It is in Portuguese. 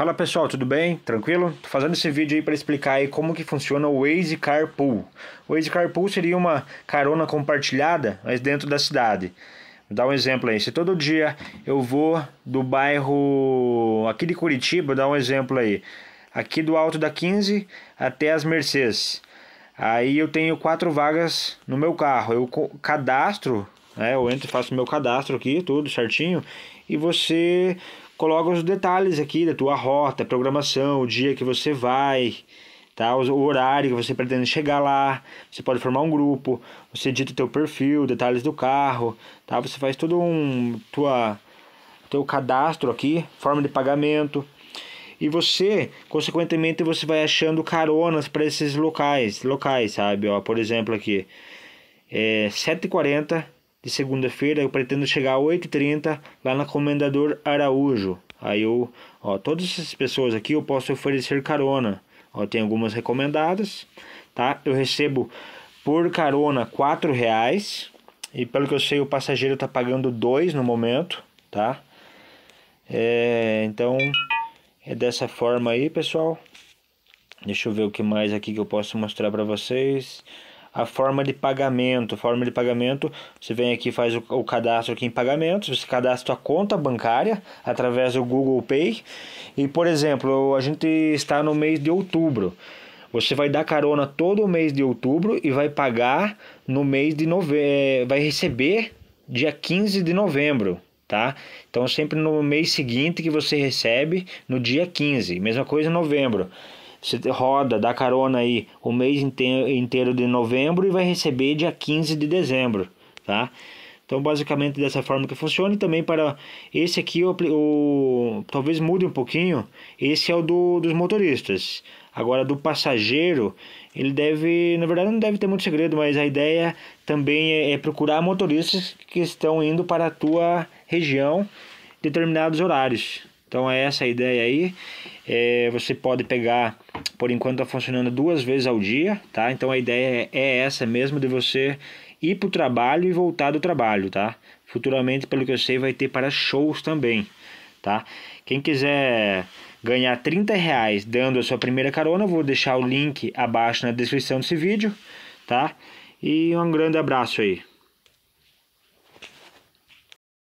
Fala pessoal, tudo bem? Tranquilo? Tô fazendo esse vídeo aí para explicar aí como que funciona o Waze Carpool. O Waze Carpool seria uma carona compartilhada, mas dentro da cidade. Vou dar um exemplo aí. Se todo dia eu vou do bairro aqui de Curitiba, dar um exemplo aí, aqui do alto da 15 até as Mercedes. Aí eu tenho quatro vagas no meu carro. Eu cadastro, né? Eu entro e faço meu cadastro aqui, tudo certinho. E você coloca os detalhes aqui da tua rota, programação, o dia que você vai, tá? o horário que você pretende chegar lá, você pode formar um grupo, você edita o teu perfil, detalhes do carro, tá? você faz todo um tua, teu cadastro aqui, forma de pagamento, e você, consequentemente, você vai achando caronas para esses locais, locais, sabe? Ó, por exemplo, aqui, é 7:40 de segunda-feira, eu pretendo chegar às 8h30 lá na Comendador Araújo. Aí eu, ó, todas essas pessoas aqui eu posso oferecer carona. Ó, tem algumas recomendadas, tá? Eu recebo por carona R$ reais e pelo que eu sei o passageiro tá pagando dois no momento, tá? É, então é dessa forma aí, pessoal. Deixa eu ver o que mais aqui que eu posso mostrar para vocês a forma de pagamento. Forma de pagamento, você vem aqui faz o, o cadastro aqui em pagamentos, você cadastra a conta bancária através do Google Pay. E por exemplo, a gente está no mês de outubro. Você vai dar carona todo o mês de outubro e vai pagar no mês de novembro, é, vai receber dia 15 de novembro, tá? Então sempre no mês seguinte que você recebe, no dia 15. Mesma coisa em novembro. Você roda, dá carona aí o mês inteiro de novembro e vai receber dia 15 de dezembro, tá? Então, basicamente dessa forma que funciona. E também para esse aqui, o, o talvez mude um pouquinho. Esse é o do, dos motoristas. Agora, do passageiro, ele deve, na verdade, não deve ter muito segredo, mas a ideia também é, é procurar motoristas que estão indo para a tua região determinados horários. Então, é essa a ideia aí. É, você pode pegar por enquanto está funcionando duas vezes ao dia, tá? Então a ideia é, é essa mesmo de você ir para o trabalho e voltar do trabalho, tá? Futuramente, pelo que eu sei, vai ter para shows também, tá? Quem quiser ganhar 30 reais dando a sua primeira carona, vou deixar o link abaixo na descrição desse vídeo, tá? E um grande abraço aí.